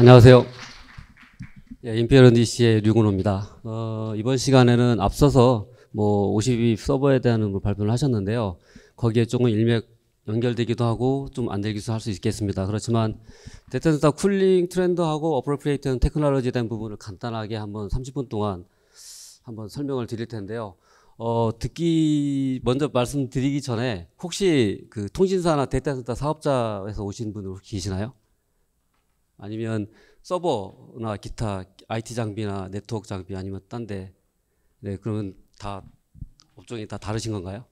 안녕하세요. 예, 임페리언 DC의 류근호입니다. 어, 이번 시간에는 앞서서 뭐 52 서버에 대한 걸 뭐 발표를 하셨는데요. 거기에 조금 일맥 연결되기도 하고 좀안 되기도 할 수 있겠습니다. 그렇지만 데이터센터 쿨링 트렌드하고 어플리케이션 테크놀로지에 대한 부분을 간단하게 한번 30분 동안 한번 설명을 드릴 텐데요. 어, 듣기 먼저 말씀드리기 전에 혹시 그 통신사나 데이터센터 사업자에서 오신 분 계시나요? 아니면 서버나 기타 IT 장비나 네트워크 장비 아니면 딴 데 네 그러면 다 업종이 다 다르신 건가요?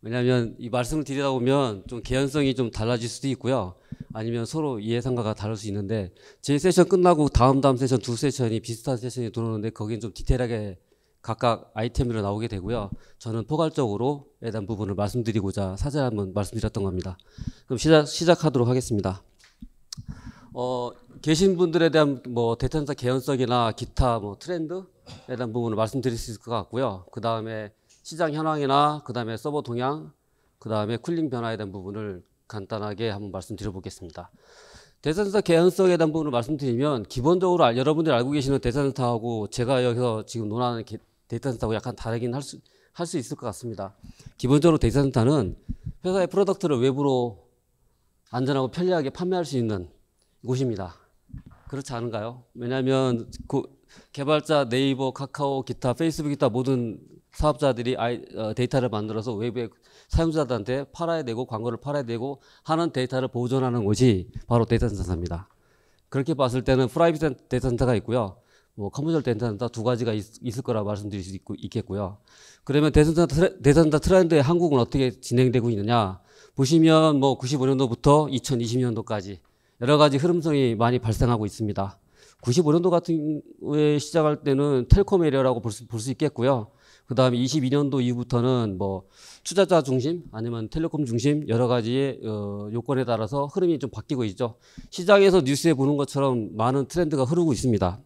왜냐하면 이 말씀을 드리다 보면 좀 개연성이 좀 달라질 수도 있고요. 아니면 서로 이해상가가 다를 수 있는데 제 세션 끝나고 다음 다음 세션 두 세션이 비슷한 세션이 들어오는데 거긴 좀 디테일하게 각각 아이템으로 나오게 되고요. 저는 포괄적으로 해당 부분을 말씀드리고자 사제 한번 말씀드렸던 겁니다. 그럼 시작, 시작하도록 하겠습니다. 어, 계신 분들에 대한 뭐 대천사 개연성이나 기타 뭐 트렌드에 대한 부분을 말씀드릴 수 있을 것 같고요. 그 다음에 시장 현황이나 그 다음에 서버 동향, 그 다음에 쿨링 변화에 대한 부분을 간단하게 한번 말씀드려보겠습니다. 대산사 개연성에 대한 부분을 말씀드리면 기본적으로 여러분들이 알고 계시는 대산사하고 제가 여기서 지금 논하는 대이터하고 약간 다르긴 할 수, 할 수 있을 것 같습니다. 기본적으로 대이터는 회사의 프로덕트를 외부로 안전하고 편리하게 판매할 수 있는 곳입니다. 그렇지 않은가요? 왜냐하면 그 개발자 네이버, 카카오, 기타, 페이스북 기타 모든 사업자들이 아이, 어, 데이터를 만들어서 웹부의 사용자들한테 팔아야 되고 광고를 팔아야 되고 하는 데이터를 보존하는 곳이 바로 데이터 센터입니다. 그렇게 봤을 때는 프라이빗 데이터 센터가 있고요. 뭐 컴퓨터 데이터 센터 두 가지가 있, 을 거라 말씀드릴 수 있고, 있겠고요. 그러면 데이터 센터, 트레, 데이터 센터 트렌드의 한국은 어떻게 진행되고 있느냐? 보시면 뭐 95년도부터 2020년도까지 여러 가지 흐름성이 많이 발생하고 있습니다. 95년도 같은 에 시작할 때는 텔콤 에리어라고 볼수볼수 있겠고요. 그 다음에 22년도 이후부터는 뭐 투자자 중심 아니면 텔레콤 중심 여러 가지의 어, 요건에 따라서 흐름이 좀 바뀌고 있죠. 시장에서 뉴스에 보는 것처럼 많은 트렌드가 흐르고 있습니다.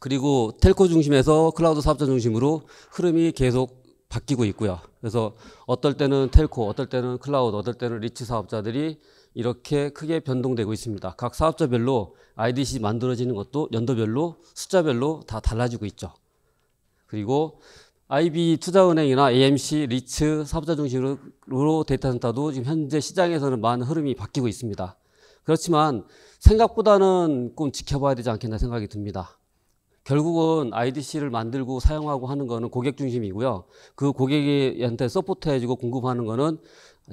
그리고 텔코 중심에서 클라우드 사업자 중심으로 흐름이 계속 바뀌고 있고요. 그래서 어떨 때는 텔코, 어떨 때는 클라우드, 어떨 때는 리치 사업자들이 이렇게 크게 변동되고 있습니다. 각 사업자별로 IDC 만들어지는 것도 연도별로 숫자별로 다 달라지고 있죠. 그리고 IB 투자은행이나 AMC, 리츠 사업자 중심으로 데이터센터도 지금 현재 시장에서는 많은 흐름이 바뀌고 있습니다. 그렇지만 생각보다는 꼭 지켜봐야 되지 않겠나 생각이 듭니다. 결국은 IDC를 만들고 사용하고 하는 거는 고객 중심이고요. 그 고객한테 서포트해주고 공급하는 거는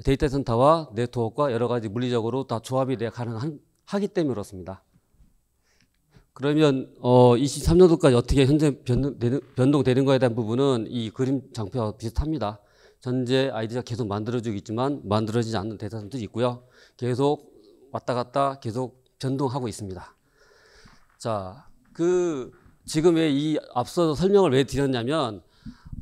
데이터 센터와 네트워크와 여러 가지 물리적으로 다 조합이 돼 가능하기 때문에 그렇습니다. 그러면 어 23년도까지 어떻게 현재 변동되는, 변동되는 거에 대한 부분은 이 그림 장표와 비슷합니다. 현재 아이디가 계속 만들어지고 있지만 만들어지지 않는 데이터 센터도 있고요. 계속 왔다 갔다 계속 변동하고 있습니다. 자, 그 지금 왜이 앞서 설명을 왜 드렸냐면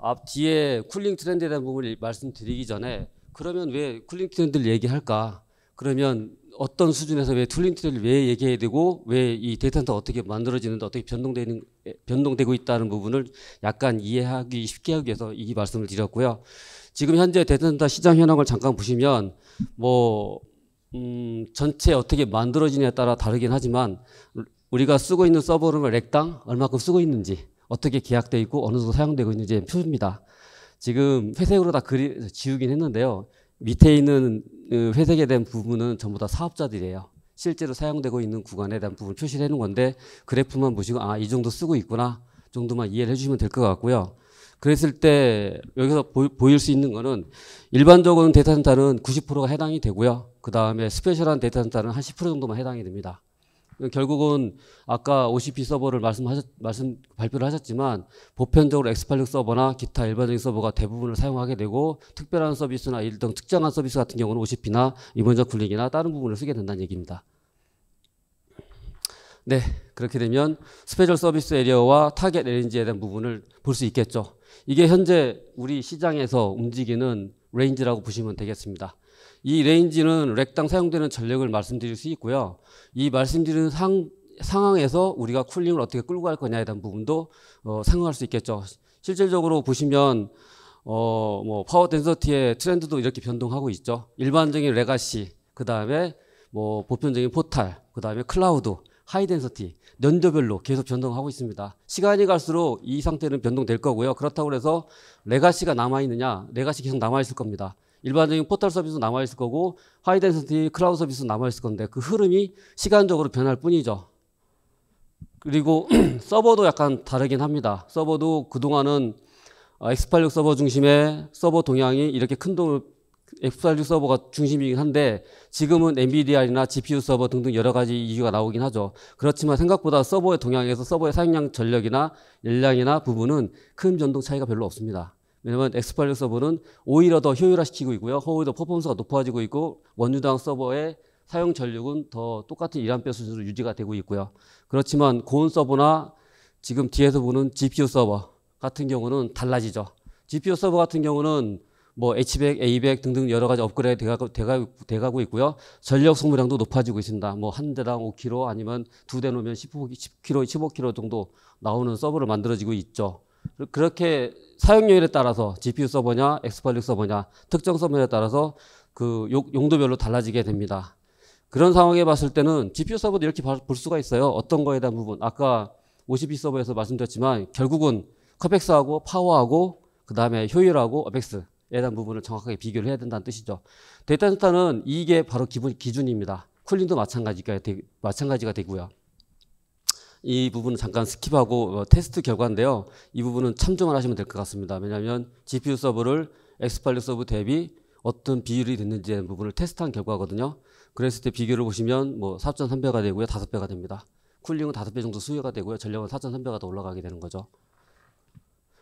앞 뒤에 쿨링 트렌드에 대한 부분을 말씀드리기 전에 그러면 왜 쿨링트렌드를 얘기할까? 그러면 어떤 수준에서 왜 툴링트를 왜 얘기해야 되고 왜 이 데이터는 어떻게 만들어지는데 어떻게 변동되는 변동되고 있다는 부분을 약간 이해하기 쉽게 하기 위해서 이 말씀을 드렸고요. 지금 현재 데이터 시장 현황을 잠깐 보시면 뭐 음, 전체 어떻게 만들어지냐에 따라 다르긴 하지만 우리가 쓰고 있는 서버룸의 렉당 얼마큼 쓰고 있는지 어떻게 계약돼 있고 어느 정도 사용되고 있는지 표입니다. 지금 회색으로 다 그리, 지우긴 했는데요. 밑에 있는 어, 회색에 대한 부분은 전부 다 사업자들이에요. 실제로 사용되고 있는 구간에 대한 부분 표시를 해놓은 건데 그래프만 보시고 아 이 정도 쓰고 있구나 정도만 이해를 해주시면 될 것 같고요. 그랬을 때 여기서 보, 일수 있는 거는 일반적으로는 데이터 센터는 90%가 해당이 되고요. 그 다음에 스페셜한 데이터 센터는 한 10% 정도만 해당이 됩니다. 결국은 아까 OCP 서버를 말씀하셨, 말씀 발표를 하셨지만 보편적으로 X86 서버나 기타 일반적인 서버가 대부분을 사용하게 되고 특별한 서비스나 일등 특정한 서비스 같은 경우는 OCP나 이번적 굴링이나 다른 부분을 쓰게 된다는 얘기입니다. 네, 그렇게 되면 스페셜 서비스 에리어와 타겟 레인지에 대한 부분을 볼 수 있겠죠. 이게 현재 우리 시장에서 움직이는 레인지라고 보시면 되겠습니다. 이 레인지는 렉당 사용되는 전력을 말씀드릴 수 있고요. 이 말씀드리는 상, 상황에서 우리가 쿨링을 어떻게 끌고 갈 거냐에 대한 부분도 어, 생각할 수 있겠죠. 실질적으로 보시면 어, 뭐 파워 덴서티의 트렌드도 이렇게 변동하고 있죠. 일반적인 레가시, 그 다음에 뭐 보편적인 포탈, 그 다음에 클라우드, 하이 덴서티 연도별로 계속 변동하고 있습니다. 시간이 갈수록 이 상태는 변동될 거고요. 그렇다고 해서 레가시가 남아 있느냐, 레가시 계속 남아 있을 겁니다. 일반적인 포털 서비스 남아있을 거고 하이덴시티 클라우드 서비스 남아있을 건데 그 흐름이 시간적으로 변할 뿐이죠. 그리고 서버도 약간 다르긴 합니다. 서버도 그동안은 어, X86 서버 중심의 서버 동향이 이렇게 큰 동, X86 서버가 중심이긴 한데 지금은 NVDR이나 GPU 서버 등등 여러 가지 이유가 나오긴 하죠. 그렇지만 생각보다 서버의 동향에서 서버의 사용량 전력이나 열량이나 부분은 큰 변동 차이가 별로 없습니다. 왜냐면 엑스파일링 서버는 오히려 더 효율화시키고 있고요. 오히려 퍼포먼스가 높아지고 있고 원유당 서버의 사용 전력은 더 똑같은 1암페 수준으로 유지가 되고 있고요. 그렇지만 고온 서버나 지금 뒤에서 보는 GPU 서버 같은 경우는 달라지죠. GPU 서버 같은 경우는 뭐 H100, A100 등등 여러 가지 업그레이드 돼가고, 돼가고, 돼가고 있고요. 전력 소모량도 높아지고 있습니다. 뭐 한 대당 5kg 아니면 두 대 놓으면 10kg, 15kg 정도 나오는 서버를 만들어지고 있죠. 그렇게 사용료에 요 따라서 GPU 서버냐, 엑스팔릭 서버냐, 특정 서버에 따라서 그 용도별로 달라지게 됩니다. 그런 상황에 봤을 때는 GPU 서버도 이렇게 볼 수가 있어요. 어떤 거에 대한 부분. 아까 52 서버에서 말씀드렸지만 결국은 컴팩스하고 파워하고 그 다음에 효율하고 어펙스에 대한 부분을 정확하게 비교를 해야 된다는 뜻이죠. 데이터 센터는 이게 바로 기준입니다. 쿨링도 마찬가지가, 되, 마찬가지가 되고요. 이 부분은 잠깐 스킵하고 어, 테스트 결과인데요. 이 부분은 참조만 하시면 될 것 같습니다. 왜냐하면 GPU 서버를 엑 X86 서버 대비 어떤 비율이 됐는지 부분을 테스트한 결과거든요. 그랬을 때 비교를 보시면 뭐 4.3배가 되고요. 5배가 됩니다. 쿨링은 5배 정도 수요가 되고요. 전력은 4.3배가 더 올라가게 되는 거죠.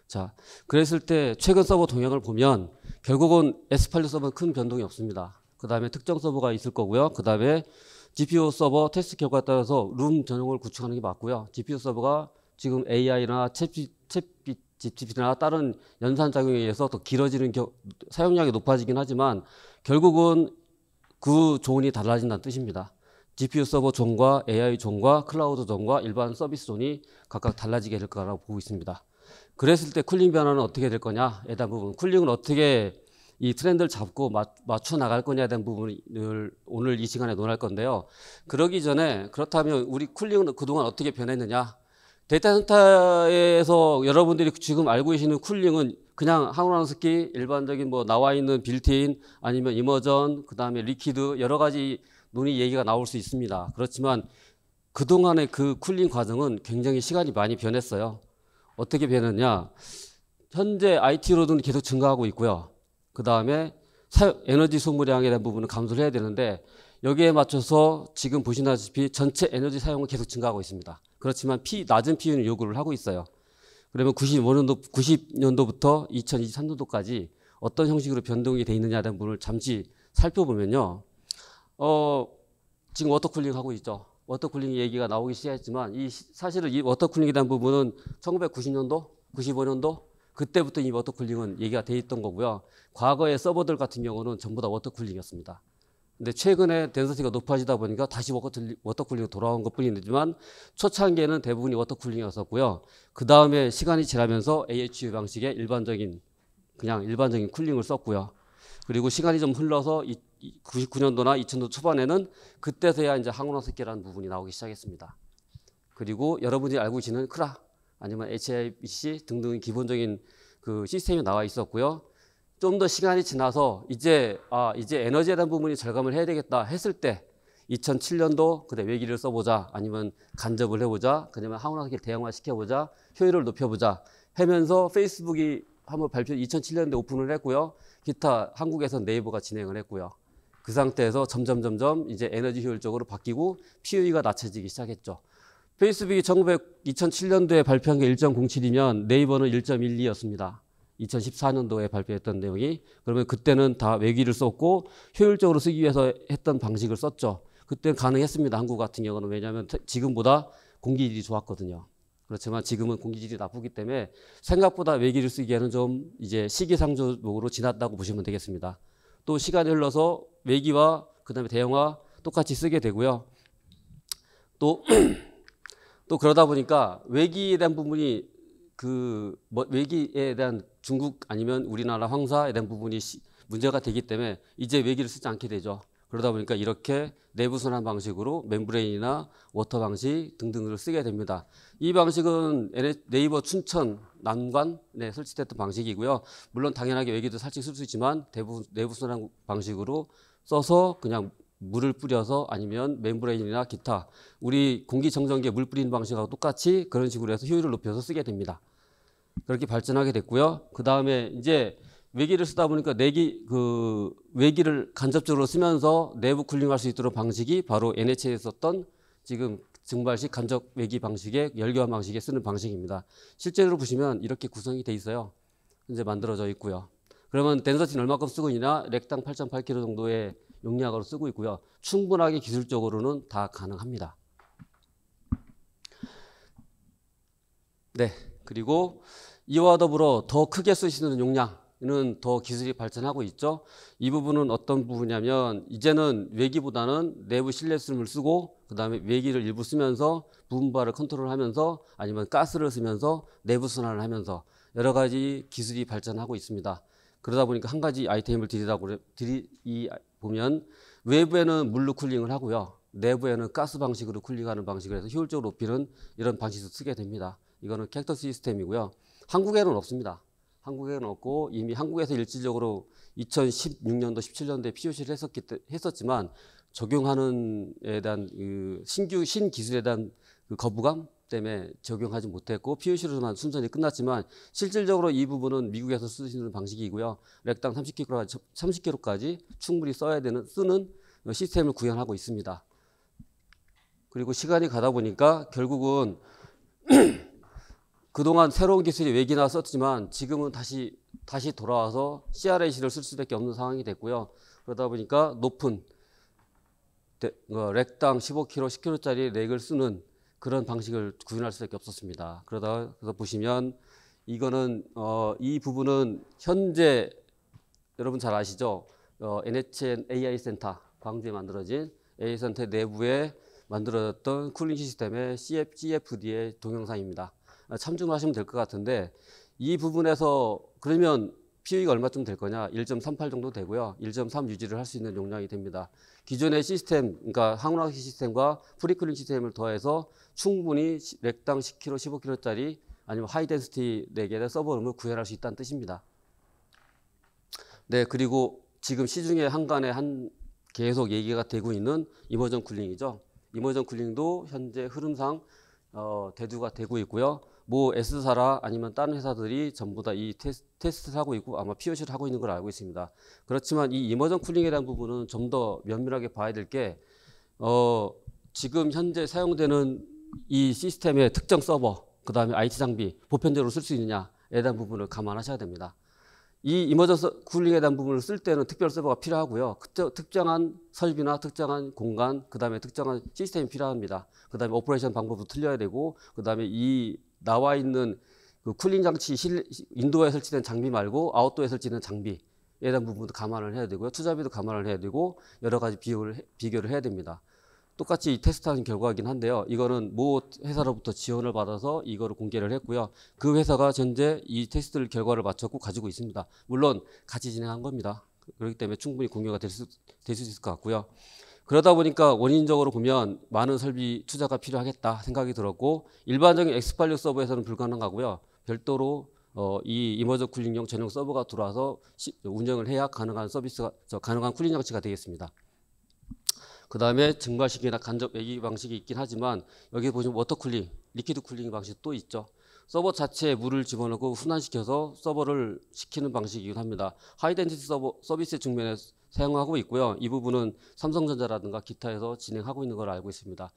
자, 그랬을 때 최근 서버 동향을 보면 결국은 S86 서버는 큰 변동이 없습니다. 그 다음에 특정 서버가 있을 거고요. 그 다음에 GPU 서버 테스트 결과에 따라서 룸 전용을 구축하는 게 맞고요. GPU 서버가 지금 AI나 챗GPT나 다른 연산 작용에 의해서 더 길어지는 겨, 사용량이 높아지긴 하지만 결국은 그 존이 달라진다는 뜻입니다. GPU 서버 존과 AI 존과 클라우드 존과 일반 서비스 존이 각각 달라지게 될 거라고 보고 있습니다. 그랬을 때 쿨링 변화는 어떻게 될 거냐? 에 대한 부분. 쿨링은 어떻게 이 트렌드를 잡고 맞춰 나갈 거냐에 대한 부분을 오늘 이 시간에 논할 건데요. 그러기 전에 그렇다면 우리 쿨링은 그동안 어떻게 변했느냐? 데이터 센터에서 여러분들이 지금 알고 계시는 쿨링은 그냥 항우라노스키 일반적인 뭐 나와 있는 빌트인 아니면 이머전 그다음에 리퀴드 여러 가지 논의 얘기가 나올 수 있습니다. 그렇지만 그동안의 그 쿨링 과정은 굉장히 시간이 많이 변했어요. 어떻게 변했냐? 현재 IT로는 계속 증가하고 있고요. 그 다음에 에너지 소모량에 대한 부분은 감소를 해야 되는데 여기에 맞춰서 지금 보시다시피 전체 에너지 사용은 계속 증가하고 있습니다. 그렇지만 피, 낮은 피율을 요구를 하고 있어요. 그러면 95년도, 90년도부터 2023년도까지 어떤 형식으로 변동이 되어 있느냐에 대한 부분을 잠시 살펴보면요. 어, 지금 워터쿨링 하고 있죠. 워터쿨링 얘기가 나오기 시작했지만 이 사실은 이 워터쿨링에 대한 부분은 1990년도, 95년도 그때부터 이 워터 쿨링은 얘기가 돼 있던 거고요. 과거의 서버들 같은 경우는 전부 다 워터 쿨링이었습니다. 근데 최근에 덴서티가 높아지다 보니까 다시 워터 쿨링 돌아온 것 뿐이지만 초창기에는 대부분이 워터 쿨링이었었고요. 그 다음에 시간이 지나면서 AHU 방식의 일반적인 그냥 일반적인 쿨링을 썼고요. 그리고 시간이 좀 흘러서 99년도나 2000년 초반에는 그때서야 이제 항온화 습기라는 부분이 나오기 시작했습니다. 그리고 여러분이 알고 계시는 크라 아니면 HIBC 등등 기본적인 그 시스템이 나와 있었고요. 좀 더 시간이 지나서 이제 아 이제 에너지에 대한 부분이 절감을 해야 되겠다 했을 때 2007년도 그래 외기를 써보자 아니면 간접을 해보자 그러면 항우학기 대형화 시켜보자 효율을 높여보자 하면서 페이스북이 한번 발표 2007년에 오픈을 했고요. 기타 한국에서 네이버가 진행을 했고요. 그 상태에서 점점 점점 이제 에너지 효율적으로 바뀌고 PUE가 낮춰지기 시작했죠. 페이스북이 1900, 2007년도에 발표한 게 1.07이면 네이버는 1.12였습니다. 2014년도에 발표했던 내용이 그러면 그때는 다 외기를 썼고 효율적으로 쓰기 위해서 했던 방식을 썼죠. 그때 가능했습니다. 한국 같은 경우는 왜냐하면 지금보다 공기질이 좋았거든요. 그렇지만 지금은 공기질이 나쁘기 때문에 생각보다 외기를 쓰기에는 좀 이제 시기상조적으로 지났다고 보시면 되겠습니다. 또 시간이 흘러서 외기와 그다음에 대형화 똑같이 쓰게 되고요. 또 또 그러다 보니까 외기에 대한 부분이 그 뭐 외기에 대한 중국 아니면 우리나라 황사에 대한 부분이 문제가 되기 때문에 이제 외기를 쓰지 않게 되죠. 그러다 보니까 이렇게 내부 순환 방식으로 멤브레인이나 워터 방식 등등을 쓰게 됩니다. 이 방식은 네, 네이버 춘천 난관에 설치됐던 방식이고요. 물론 당연하게 외기도 살짝 쓸 수 있지만 대부분 내부 순환 방식으로 써서 그냥 물을 뿌려서 아니면 멤브레인이나 기타 우리 공기청정기에 물 뿌리는 방식하고 똑같이 그런 식으로 해서 효율을 높여서 쓰게 됩니다. 그렇게 발전하게 됐고요. 그 다음에 이제 외기를 쓰다 보니까 내기 그 외기를 간접적으로 쓰면서 내부 쿨링할 수 있도록 방식이 바로 NH에 a 썼던 지금 증발식 간접 외기 방식의 열교환 방식에 쓰는 방식입니다. 실제로 보시면 이렇게 구성이 돼 있어요. 이제 만들어져 있고요. 그러면 덴서틴 얼마큼 쓰고 있냐? 렉당 8.8kg 정도의 용량으로 쓰고 있고요. 충분하게 기술적으로는 다 가능합니다. 네. 그리고 이와 더불어 더 크게 쓰시는 용량은 더 기술이 발전하고 있죠. 이 부분은 어떤 부분이냐면 이제는 외기보다는 내부 실내수를 쓰고 그다음에 외기를 일부 쓰면서 분발을 컨트롤하면서 아니면 가스를 쓰면서 내부 순환을 하면서 여러 가지 기술이 발전하고 있습니다. 그러다 보니까 한 가지 아이템을 드리라고 드리, 이 보면 외부에는 물로 쿨링을 하고요. 내부에는 가스 방식으로 쿨링하는 방식을 해서 효율적으로 높이는 이런 방식을 쓰게 됩니다. 이거는 캐릭터 시스템이고요. 한국에는 없습니다. 한국에는 없고 이미 한국에서 일시적으로 2016년도 17년도에 POC를 했었기, 했었지만 적용하는 에 대한 그 신규 신기술에 대한 그 거부감 때문에 적용하지 못했고 POC로만 순전히 끝났지만 실질적으로 이 부분은 미국에서 쓰시는 방식이고요. 렉당 30kg까지 충분히 써야 되는 쓰는 시스템을 구현하고 있습니다. 그리고 시간이 가다 보니까 결국은 그동안 새로운 기술이 외기나 썼지만 지금은 다시 다시 돌아와서 CRAC를 쓸 수밖에 없는 상황이 됐고요. 그러다 보니까 높은 렉당 15kg, 10kg짜리 렉을 쓰는 그런 방식을 구현할 수밖에 없었습니다. 그러다 그래서 보시면 이거는 어, 이 부분은 현재 여러분 잘 아시죠? 어, NHN AI 센터 광주에 만들어진 AI 센터 내부에 만들어졌던 쿨링 시스템의 CF, CFD의 동영상입니다. 아, 참조를 하시면 될 것 같은데 이 부분에서 그러면 PUE가 얼마쯤 될 거냐? 1.38 정도 되고요. 1.3 유지를 할 수 있는 용량이 됩니다. 기존의 시스템, 그러니까 항문학 시스템과 프리클린 시스템을 더해서 충분히 렉당 10kg, 15kg짜리 아니면 하이덴스티 4개다 서버룸을 구현할 수 있다는 뜻입니다. 네, 그리고 지금 시중에 한간에 한 계속 얘기가 되고 있는 이머전 쿨링이죠. 이머전 쿨링도 현재 흐름상 어, 대두가 되고 있고요. 뭐 S사라 아니면 다른 회사들이 전부 다 이 테스트를 하고 있고 아마 POC를 하고 있는 걸 알고 있습니다. 그렇지만 이 이머전 쿨링에 대한 부분은 좀 더 면밀하게 봐야 될 게, 어, 지금 현재 사용되는 이 시스템의 특정 서버, 그 다음에 IT 장비 보편적으로 쓸 수 있느냐에 대한 부분을 감안하셔야 됩니다. 이 이머전스 굴링에 대한 부분을 쓸 때는 특별 서버가 필요하고요. 특정, 한 설비나 특정한 공간, 그 다음에 특정한 시스템이 필요합니다. 그 다음에 오퍼레이션 방법도 틀려야 되고, 그 다음에 이 나와 있는 그 쿨링 장치 실, 인도에 설치된 장비 말고 아웃도에 설치된 장비에 대한 부분도 감안을 해야 되고요. 투자비도 감안을 해야 되고, 여러 가지 비교를, 비교를 해야 됩니다. 똑같이 테스트한 결과이긴 한데요. 이거는 모 회사로부터 지원을 받아서 이거를 공개를 했고요. 그 회사가 현재 이 테스트 결과를 맞췄고 가지고 있습니다. 물론 같이 진행한 겁니다. 그렇기 때문에 충분히 공개가 될수될수 있을 것 같고요. 그러다 보니까 원인적으로 보면 많은 설비 투자가 필요하겠다 생각이 들었고 일반적인 엑스팔류 서버에서는 불가능하고요. 별도로 어, 이 이머저 쿨링용 전용 서버가 들어와서 시, 운영을 해야 가능한 서비스가 가능한 쿨링 장치가 되겠습니다. 그 다음에 증발식이나 간접 외기 방식이 있긴 하지만 여기 보시면 워터 쿨링, 리퀴드 쿨링 방식 또 있죠. 서버 자체에 물을 집어넣고 순환시켜서 서버를 식히는 방식이긴 합니다. 하이덴티티 서버 서비스 측면에 사용하고 있고요. 이 부분은 삼성전자라든가 기타에서 진행하고 있는 걸 알고 있습니다.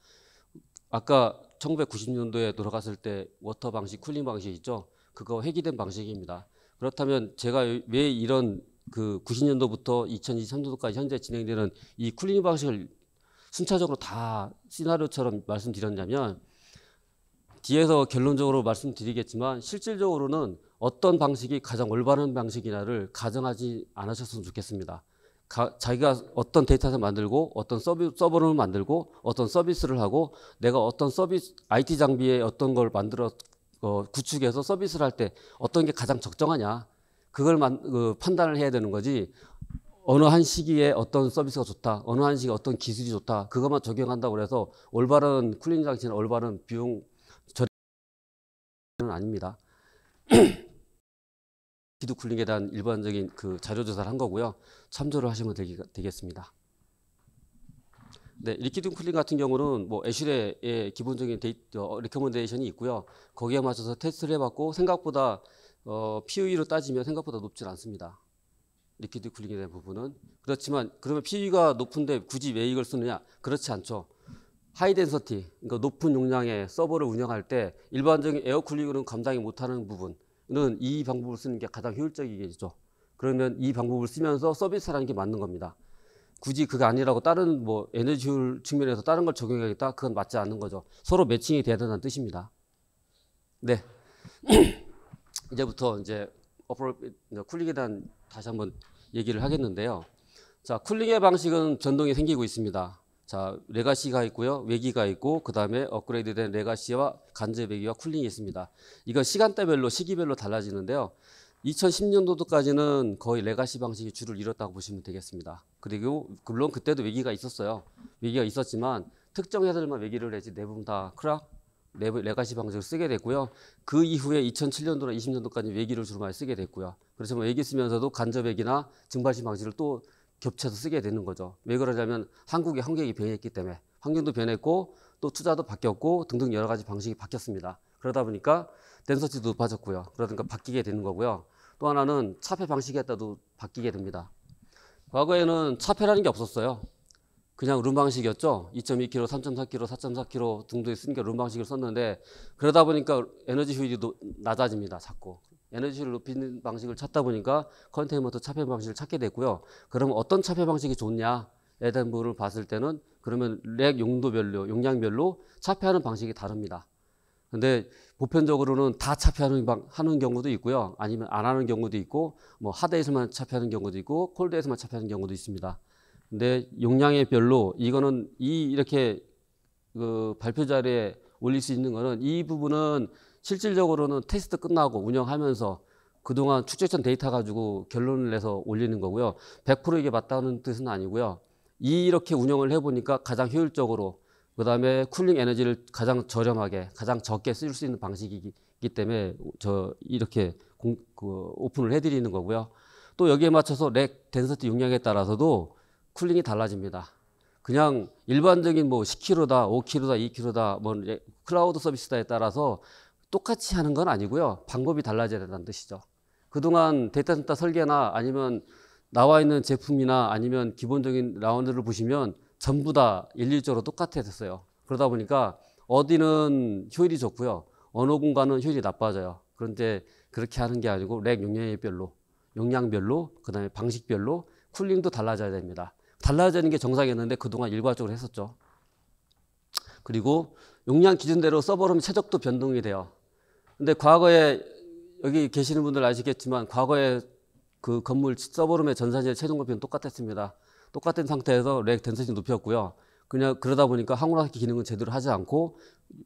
아까 1990년도에 돌아갔을 때 워터 방식, 쿨링 방식 있죠. 그거 회기된 방식입니다. 그렇다면 제가 왜 이런 그 90년도부터 2023년도까지 현재 진행되는 이 쿨링 방식을 순차적으로 다 시나리오처럼 말씀드렸냐면 뒤에서 결론적으로 말씀드리겠지만 실질적으로는 어떤 방식이 가장 올바른 방식이냐를 가정하지 않으셨으면 좋겠습니다. 가, 자기가 어떤 데이터를 만들고 어떤 서비, 서버를 만들고 어떤 서비스를 하고 내가 어떤 서비스 IT 장비에 어떤 걸 만들어 어, 구축해서 서비스를 할 때 어떤 게 가장 적정하냐 그걸 만, 그 판단을 해야 되는 거지 어느 한 시기에 어떤 서비스가 좋다, 어느 한 시기에 어떤 기술이 좋다, 그것만 적용한다고 해서 올바른 쿨링 장치나 올바른 비용 절약은 아닙니다. 기두 쿨링에 대한 일반적인 그 자료 조사를 한 거고요. 참조를 하시면 되기, 되겠습니다. 네, 리퀴드 쿨링 같은 경우는 뭐 애슐의 기본적인 데이터 어, 리커먼데이션이 있고요. 거기에 맞춰서 테스트를 해봤고 생각보다 어, PUE로 따지면 생각보다 높지 않습니다. 리퀴드 쿨링에 대한 부분은 그렇지만 그러면 PU가 높은데 굳이 왜 이걸 쓰느냐? 그렇지 않죠. 하이 덴서티, 그러니까 높은 용량의 서버를 운영할 때 일반적인 에어 쿨링으로는 감당이 못하는 부분은 이 방법을 쓰는 게 가장 효율적이겠죠. 그러면 이 방법을 쓰면서 서비스라는 게 맞는 겁니다. 굳이 그게 아니라고 다른 뭐 에너지 효율 측면에서 다른 걸적용하겠다 그건 맞지 않는 거죠. 서로 매칭이 되야 된다는 뜻입니다. 네. 이제부터 이제 어프로 쿨링에 대한 다시 한번 얘기를 하겠는데요. 자, 쿨링의 방식은 전동이 생기고 있습니다. 자, 레가시가 있고요. 외기가 있고 그다음에 업그레이드된 레가시와 간접 외기와 쿨링이 있습니다. 이건 시간대별로 시기별로 달라지는데요. 2010년도까지는 거의 레가시 방식이 주를 이뤘다고 보시면 되겠습니다. 그리고 물론 그때도 외기가 있었어요. 외기가 있었지만 특정 회사들만 외기를 내지내부분다 크락 레가시 방식을 쓰게 됐고요. 그 이후에 2007년도나 20년도까지 외기를 주로 많이 쓰게 됐고요. 그렇지만 뭐 외기 쓰면서도 간접외기나 증발식 방식을 또 겹쳐서 쓰게 되는 거죠. 왜 그러냐면 한국의 환경이 변했기 때문에 환경도 변했고 또 투자도 바뀌었고 등등 여러 가지 방식이 바뀌었습니다. 그러다 보니까 댄서치도 높아졌고요. 그러니까 바뀌게 되는 거고요. 또 하나는 차폐 방식에 따라도 바뀌게 됩니다. 과거에는 차폐라는 게 없었어요. 그냥 룸 방식이었죠. 2.2kg, 3.4kg, 4.4kg 등등에 쓰니까 룸 방식을 썼는데 그러다 보니까 에너지 효율이 낮아집니다. 자꾸. 에너지 효율 높이는 방식을 찾다 보니까 컨테이너도 차폐 방식을 찾게 됐고요. 그럼 어떤 차폐 방식이 좋냐에 대한 부분을 봤을 때는 그러면 렉 용도별로, 용량별로 차폐하는 방식이 다릅니다. 근데 보편적으로는 다 차폐하는 방, 하는 경우도 있고요. 아니면 안 하는 경우도 있고, 뭐 하드에서만 차폐하는 경우도 있고, 콜드에서만 차폐하는 경우도 있습니다. 내 용량에 별로 이거는 이 이렇게 그 발표 자리에 올릴 수 있는 거는 이 부분은 실질적으로는 테스트 끝나고 운영하면서 그동안 축적된 데이터 가지고 결론을 내서 올리는 거고요. 100% 이게 맞다는 뜻은 아니고요. 이렇게 운영을 해보니까 가장 효율적으로 그 다음에 쿨링 에너지를 가장 저렴하게 가장 적게 쓸 수 있는 방식이기 때문에 저 이렇게 공, 그 오픈을 해드리는 거고요. 또 여기에 맞춰서 렉 덴서티 용량에 따라서도 쿨링이 달라집니다. 그냥 일반적인 뭐 10kg다, 5kg다, 2kg다, 뭐 클라우드 서비스다에 따라서 똑같이 하는 건 아니고요. 방법이 달라져야 된다는 뜻이죠. 그동안 데이터센터 설계나 아니면 나와 있는 제품이나 아니면 기본적인 라운드를 보시면 전부 다 일률적으로 똑같아졌어요. 그러다 보니까 어디는 효율이 좋고요. 어느 공간은 효율이 나빠져요. 그런데 그렇게 하는 게 아니고 렉 용량별로, 용량별로, 그 다음에 방식별로 쿨링도 달라져야 됩니다. 달라지는 게 정상이었는데 그동안 일괄적으로 했었죠. 그리고 용량 기준대로 서버룸 최적도 변동이 돼요. 근데 과거에 여기 계시는 분들 아시겠지만 과거에 그 건물 서버룸의 전산실 최종 공이는 똑같았습니다. 똑같은 상태에서 렉 덴시티 높였고요. 그냥 그러다 보니까 항우라기 기능은 제대로 하지 않고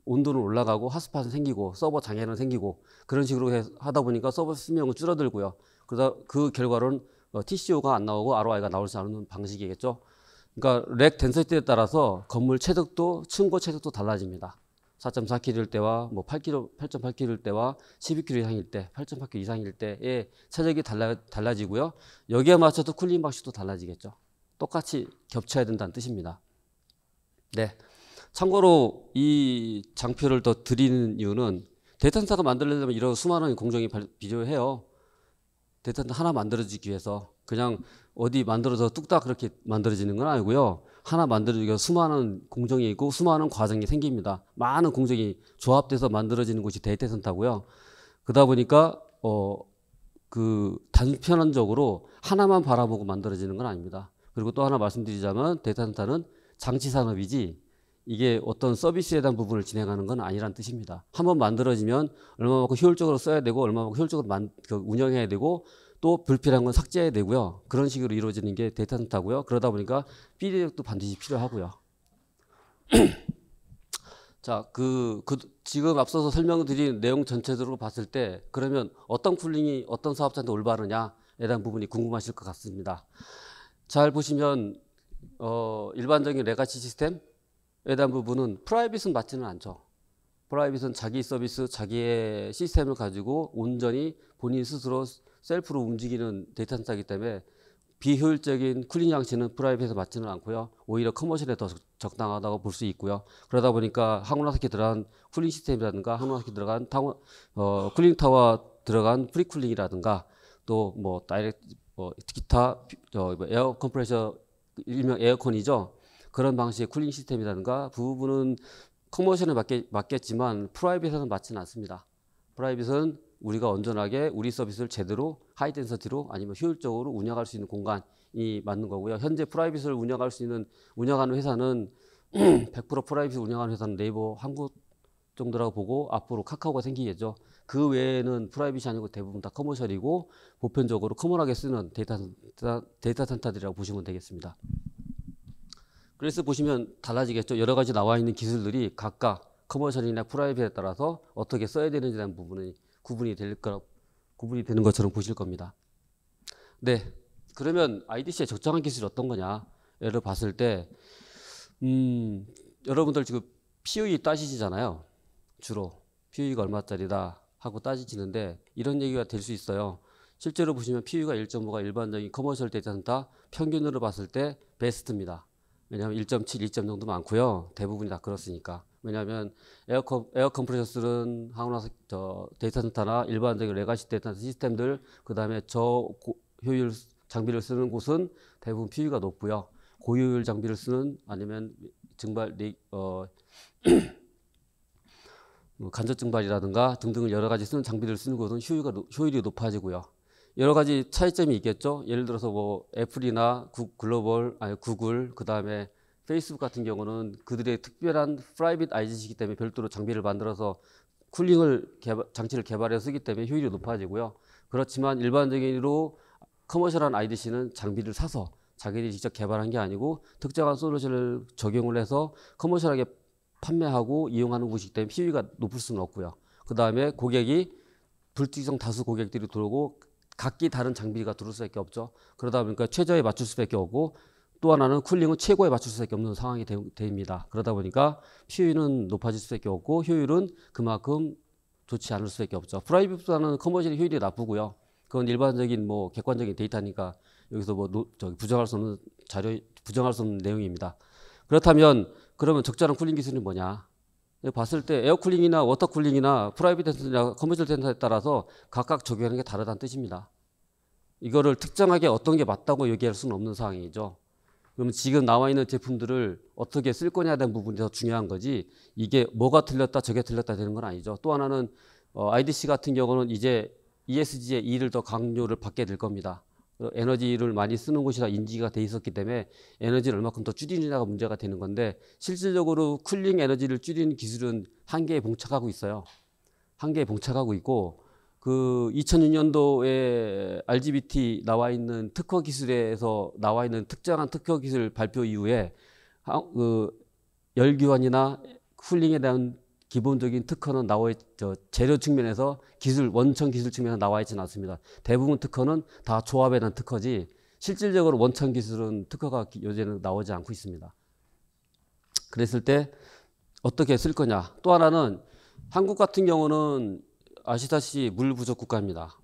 온도는 올라가고 하스팟은 생기고 서버 장애는 생기고 그런 식으로 하다 보니까 서버 수명은 줄어들고요. 그러다 그 결과로는 어, TCO가 안 나오고 ROI가 나올 수 있는 방식이겠죠. 그러니까 렉 덴서티에 따라서 건물 채석도 층고 채석도 달라집니다. 4.4kg일 때와 뭐 8kg, 8.8kg일 때와 12kg 이상일 때, 8.8kg 이상일 때의 체적이 달라, 달라지고요. 여기에 맞춰서 쿨링 방식도 달라지겠죠. 똑같이 겹쳐야 된다는 뜻입니다. 네. 참고로 이 장표를 더 드리는 이유는 데이터 가 만들려면 이런 수많은 공정이 비교해요 데이터 하나 만들어지기 위해서 그냥 어디 만들어서 뚝딱 그렇게 만들어지는 건 아니고요. 하나 만들어지기 위해서 수많은 공정이 있고 수많은 과정이 생깁니다. 많은 공정이 조합돼서 만들어지는 곳이 데이터 센터고요. 그러다 보니까 어, 그 단편적으로 하나만 바라보고 만들어지는 건 아닙니다. 그리고 또 하나 말씀드리자면 데이터 센터는 장치 산업이지 이게 어떤 서비스에 대한 부분을 진행하는 건 아니란 뜻입니다. 한번 만들어지면 얼마만큼 효율적으로 써야 되고 얼마만큼 효율적으로 만, 그 운영해야 되고 또 불필요한 건 삭제해야 되고요. 그런 식으로 이루어지는 게 데이터 센터고요. 그러다 보니까 피드백도 반드시 필요하고요. 자, 그, 그 지금 앞서서 설명드린 내용 전체적으로 봤을 때 그러면 어떤 쿨링이 어떤 사업자한테 올바르냐에 대한 부분이 궁금하실 것 같습니다. 잘 보시면 어, 일반적인 레가시 시스템 에 대한 부분은 프라이빗은 맞지는 않죠. 프라이빗은 자기 서비스, 자기의 시스템을 가지고 온전히 본인 스스로 셀프로 움직이는 데이터 센터이기 때문에 비효율적인 쿨링 장치는 프라이빗에서 맞지는 않고요. 오히려 커머셜에 더 적당하다고 볼 수 있고요. 그러다 보니까 항온화석에 들어간 쿨링 시스템이라든가 항온화석에 들어간 타워, 어, 쿨링 타워 들어간 프리쿨링이라든가 또 뭐 다이렉트 뭐 기타 저, 어, 에어 컴프레셔 일명 에어컨이죠. 그런 방식의 쿨링 시스템이라든가 그 부분은 커머셜에 맞겠, 지만 프라이빗에서는 맞지는 않습니다. 프라이빗은 우리가 온전하게 우리 서비스를 제대로 하이 덴서티로 아니면 효율적으로 운영할 수 있는 공간이 맞는 거고요. 현재 프라이빗을 운영할 수 있는 운영하는 회사는 100% 프라이빗을 운영하는 회사는 네이버 한곳 정도라고 보고 앞으로 카카오가 생기겠죠. 그 외에는 프라이빗이 아니고 대부분 다 커머셜이고 보편적으로 커머하게 쓰는 데이터, 데이터 센터들이라고 보시면 되겠습니다. 그래서 보시면 달라지겠죠. 여러 가지 나와 있는 기술들이 각각 커머셜이나 프라이빗에 따라서 어떻게 써야 되는지 라는 부분이 구분이 될 거, 구분이 되는 것처럼 보실 겁니다. 네. 그러면 IDC의 적정한 기술이 어떤 거냐를 예 봤을 때, 음, 여러분들 지금 POE 따지시잖아요. 주로. POE가 얼마짜리다 하고 따지시는데, 이런 얘기가 될 수 있어요. 실제로 보시면 POE가 1.5가 일반적인 커머셜 데이터 는다 평균으로 봤을 때 베스트입니다. 왜냐하면 1.7, 2 0 정도 많고요. 대부분이 다 그렇으니까. 왜냐하면 에어컨, 에어 컴프레셔스는 항우나 저 데이터 센터나 일반적인 레가시 데이터 시스템들, 그 다음에 저 고, 효율 장비를 쓰는 곳은 대부분 PU가 높고요. 고효율 장비를 쓰는 아니면 증발, 네, 어, 뭐 간접 증발이라든가 등등을 여러 가지 쓰는 장비를 쓰는 곳은 효율이 높아지고요. 여러 가지 차이점이 있겠죠. 예를 들어서 뭐 애플이나 구, 글로벌 아니 구글 그다음에 페이스북 같은 경우는 그들의 특별한 프라이빗 아이디이기 때문에 별도로 장비를 만들어서 쿨링을 개발, 장치를 개발해서 쓰기 때문에 효율이 높아지고요. 그렇지만 일반적으로 커머셜한 아이디시는 장비를 사서 자기들이 직접 개발한 게 아니고 특정한 솔루션을 적용을 해서 커머셜하게 판매하고 이용하는 곳이기 때문에 효율이 높을 수는 없고요. 그 다음에 고객이 불특정 다수 고객들이 들어오고 각기 다른 장비가 들어올 수밖에 없죠. 그러다 보니까 최저에 맞출 수밖에 없고 또 하나는 쿨링은 최고에 맞출 수밖에 없는 상황이 되, 됩니다. 그러다 보니까 PU는 높아질 수밖에 없고 효율은 그만큼 좋지 않을 수밖에 없죠. 프라이빗보다는 커머셜의 효율이 나쁘고요. 그건 일반적인 뭐 객관적인 데이터니까 여기서 뭐 노, 저기 부정할 수 없는 자료 부정할 수 없는 내용입니다. 그렇다면 그러면 적절한 쿨링 기술이 뭐냐? 봤을 때 에어쿨링이나 워터쿨링이나 프라이빗 텐트나 커머셜 센터에 따라서 각각 적용하는 게 다르다는 뜻입니다. 이거를 특정하게 어떤 게 맞다고 얘기할 수는 없는 상황이죠. 그럼 지금 나와 있는 제품들을 어떻게 쓸 거냐에 대한 부분이 더 중요한 거지 이게 뭐가 틀렸다 저게 틀렸다 되는 건 아니죠. 또 하나는 IDC 어, 같은 경우는 이제 ESG의 E를 더 강요를 받게 될 겁니다. 에너지를 많이 쓰는 곳이라 인지가 돼 있었기 때문에 에너지를 얼마큼 더 줄이느냐가 문제가 되는 건데 실질적으로 쿨링 에너지를 줄이는 기술은 한계에 봉착하고 있어요. 한계에 봉착하고 있고 그 2006년도에 RGBT 나와 있는 특허 기술에서 나와 있는 특정한 특허 기술 발표 이후에 그 열기관이나 쿨링에 대한 기본적인 특허는 나와 있, 저 재료 측면에서 기술 원천 기술 측면에서 나와 있지는 않습니다. 대부분 특허는 다 조합에 대한 특허지 실질적으로 원천 기술은 특허가 요새는 나오지 않고 있습니다. 그랬을 때 어떻게 쓸 거냐? 또 하나는 한국 같은 경우는 아시다시피 물 부족 국가입니다.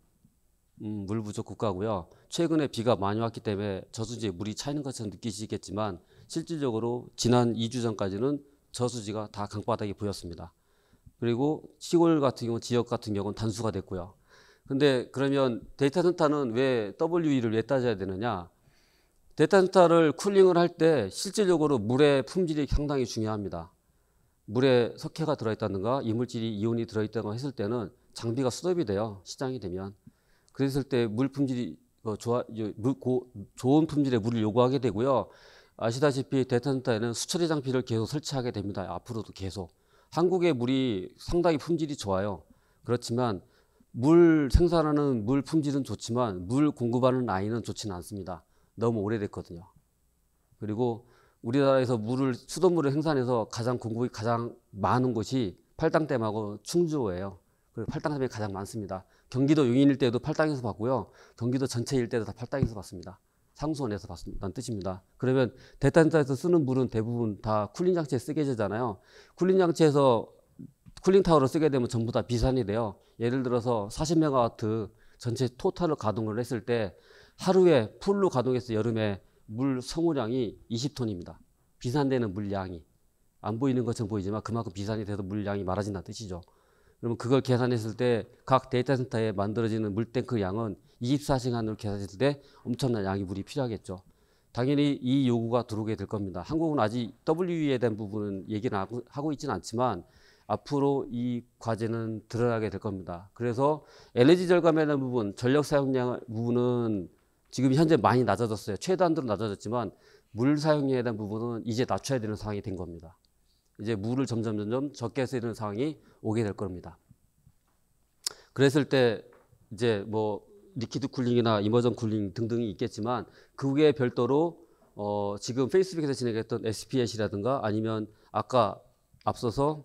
음, 물 부족 국가고요. 최근에 비가 많이 왔기 때문에 저수지에 물이 차이는 것처럼 느끼시겠지만 실질적으로 지난 2주 전까지는 저수지가 다 강바닥이 보였습니다. 그리고 시골 같은 경우 지역 같은 경우는 단수가 됐고요. 근데 그러면 데이터 센터는 왜 WE를 왜 따져야 되느냐? 데이터 센터를 쿨링을 할 때 실질적으로 물의 품질이 상당히 중요합니다. 물에 석회가 들어있다든가 이물질이 이온이 들어있다든가 했을 때는 장비가 수입이 돼요. 시장이 되면. 그랬을 때 물 품질이 어, 좋아, 물, 고, 좋은 품질의 물을 요구하게 되고요. 아시다시피 데이터 센터에는 수처리 장비를 계속 설치하게 됩니다. 앞으로도 계속. 한국의 물이 상당히 품질이 좋아요. 그렇지만 물 생산하는 물 품질은 좋지만 물 공급하는 라인은 좋지는 않습니다. 너무 오래됐거든요. 그리고 우리나라에서 물을 수돗물을 생산해서 가장 공급이 가장 많은 곳이 팔당댐하고 충주호예요. 그리고 팔당댐이 가장 많습니다. 경기도 용인일 때도 팔당에서 봤고요. 경기도 전체일 때도 다 팔당에서 봤습니다. 상수원에서 봤다는 뜻입니다. 그러면 대이터센터에서 쓰는 물은 대부분 다 쿨링 장치에 쓰게 되잖아요. 쿨링 장치에서 쿨링 타워를 쓰게 되면 전부 다 비산이 돼요. 예를 들어서 40메가와트 전체 토탈을 가동을 했을 때 하루에 풀로 가동해서 여름에 물 성우량이 20톤입니다. 비산되는 물량이 안 보이는 것처럼 보이지만 그만큼 비산이 돼서 물량이 많아진다는 뜻이죠. 그러면 그걸 계산했을 때 각 데이터 센터에 만들어지는 물탱크 양은 24시간으로 계산했을 때 엄청난 양의 물이 필요하겠죠. 당연히 이 요구가 들어오게 될 겁니다. 한국은 아직 WE에 대한 부분은 얘기를 하고, 하고 있지는 않지만 앞으로 이 과제는 드러나게 될 겁니다. 그래서 에너지 절감에 대한 부분, 전력 사용량 부분은 지금 현재 많이 낮아졌어요. 최단도로 낮아졌지만 물 사용량에 대한 부분은 이제 낮춰야 되는 상황이 된 겁니다. 이제 물을 점점 점점 적게 쓰이는 상황이 오게 될 겁니다. 그랬을 때 이제 뭐 리퀴드 쿨링이나 이머전 쿨링 등등이 있겠지만 그 외에 별도로 어, 지금 페이스북에서 진행했던 SPS이라든가 아니면 아까 앞서서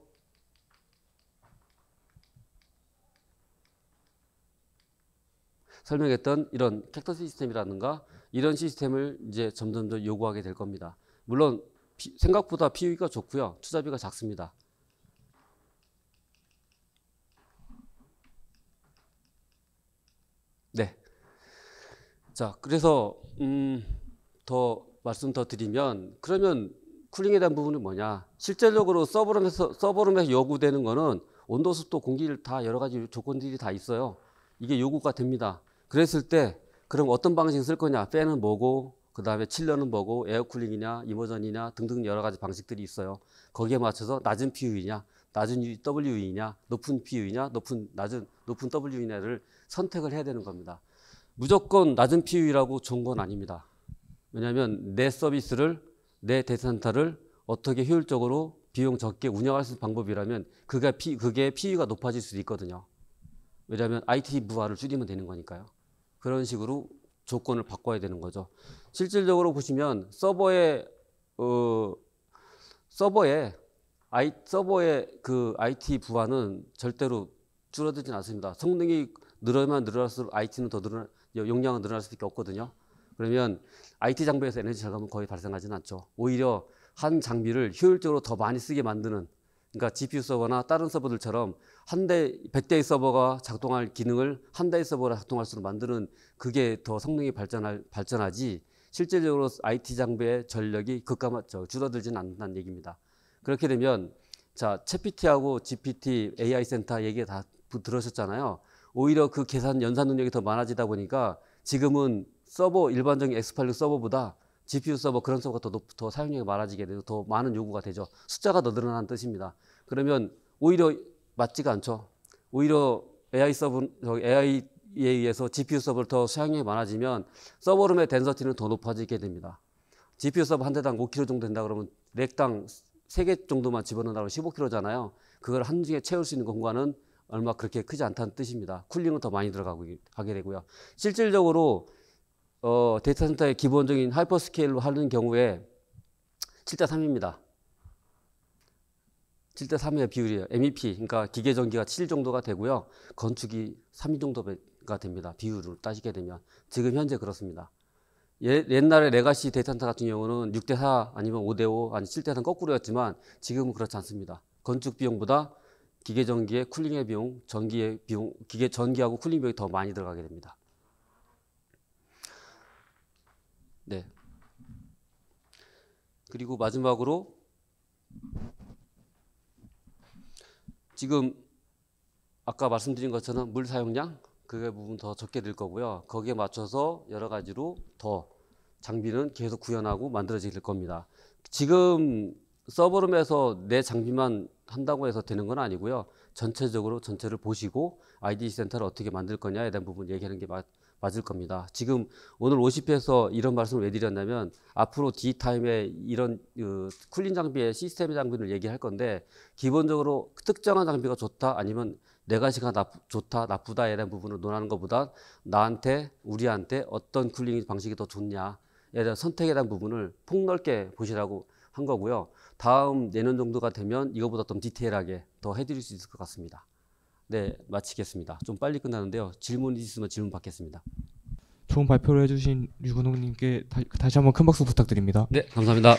설명했던 이런 캐터 시스템이라든가 이런 시스템을 이제 점점 더 요구하게 될 겁니다. 물론 비, 생각보다 PUE가 좋고요. 투자비가 작습니다. 네. 자, 그래서 음, 더 말씀 더 드리면 그러면 쿨링에 대한 부분은 뭐냐? 실제적으로 서버룸에서 서버룸에서 요구되는 거는 온도, 습도, 공기를 다 여러 가지 조건들이 다 있어요. 이게 요구가 됩니다. 그랬을 때 그럼 어떤 방식 쓸 거냐? 팬은 뭐고 그 다음에 칠러는 뭐고 에어쿨링이냐 이머전이냐 등등 여러 가지 방식들이 있어요. 거기에 맞춰서 낮은 PU이냐 낮은 WU이냐 높은 PU이냐 높은 낮은 높은 WU냐를 선택을 해야 되는 겁니다. 무조건 낮은 PU라고 좋은 건 아닙니다. 왜냐하면 내 서비스를 내 데이터센터를 어떻게 효율적으로 비용 적게 운영할 수 있는 방법이라면 그게, 피, 그게 PU가 높아질 수도 있거든요. 왜냐하면 IT 부하를 줄이면 되는 거니까요. 그런 식으로 조건을 바꿔야 되는 거죠. 실질적으로 보시면 서버에 어, 서버에 아이, 서버의 그 IT 부하는 절대로 줄어들지 않습니다. 성능이 늘어면 늘어날수록 IT는 더 늘어나, 용량은 늘어날 수밖에 없거든요. 그러면 IT 장비에서 에너지 절감은 거의 발생하지는 않죠. 오히려 한 장비를 효율적으로 더 많이 쓰게 만드는 그러니까 GPU 서버나 다른 서버들처럼 한 대, 100대의 서버가 작동할 기능을 한 대의 서버가 작동할 수록 만드는 그게 더 성능이 발전할, 발전하지 실질적으로 IT 장비의 전력이 급감 저, 줄어들지는 않는다는 얘기입니다. 그렇게 되면 자, 채피티하고 GPT AI 센터 얘기 다 들으셨잖아요. 오히려 그 계산 연산 능력이 더 많아지다 보니까 지금은 서버 일반적인 엑스파일러 서버보다 GPU 서버 그런 서버가 더, 높, 더 사용량이 많아지게 돼서 더 많은 요구가 되죠. 숫자가 더 늘어나는 뜻입니다. 그러면 오히려 맞지가 않죠. 오히려 AI 서버, AI에 의해서 GPU 서버를 더 사용량이 많아지면 서버룸의 덴서티는 더 높아지게 됩니다. GPU 서버 한 대당 5kg 정도 된다 그러면 렉당 3개 정도만 집어넣는다고 15kg잖아요. 그걸 한중에 채울 수 있는 공간은 얼마 그렇게 크지 않다는 뜻입니다. 쿨링은 더 많이 들어가게 되고요. 실질적으로 어, 데이터 센터의 기본적인 하이퍼스케일로 하는 경우에 7대 3입니다. 7대 3의 비율이에요. MEP, 그러니까 기계 전기가 7 정도가 되고요. 건축이 3 정도가 됩니다. 비율을 따지게 되면. 지금 현재 그렇습니다. 예, 옛날에 레가시 데이터 센터 같은 경우는 6대 4 아니면 5대 5 아니 7대 3 거꾸로였지만 지금은 그렇지 않습니다. 건축 비용보다 기계 전기의 쿨링의 비용, 전기의 비용, 기계 전기하고 쿨링 비용이 더 많이 들어가게 됩니다. 네. 그리고 마지막으로 지금 아까 말씀드린 것처럼 물 사용량 그 부분 더 적게 될 거고요. 거기에 맞춰서 여러 가지로 더 장비는 계속 구현하고 만들어질 겁니다. 지금 서버룸에서 내 장비만 한다고 해서 되는 건 아니고요. 전체적으로 전체를 보시고 ID 센터를 어떻게 만들 거냐에 대한 부분 얘기하는 게 맞, 맞을 겁니다. 지금 오늘 50회에서 이런 말씀을 왜 드렸냐면 앞으로 D타임에 이런 그 쿨링 장비의 시스템 장비를 얘기할 건데 기본적으로 특정한 장비가 좋다 아니면 내 가시가 나쁘, 좋다 나쁘다에 대한 부분을 논하는 것보다 나한테 우리한테 어떤 쿨링 방식이 더 좋냐에 대한 선택에 대한 부분을 폭넓게 보시라고 한 거고요. 다음 내년 정도가 되면 이거보다 좀 디테일하게 더 해드릴 수 있을 것 같습니다. 네, 마치겠습니다. 좀 빨리 끝나는데요. 질문 있으면 질문 받겠습니다. 좋은 발표를 해주신 유근홍님께 다, 시 한 번 큰 박수 부탁드립니다. 네, 감사합니다.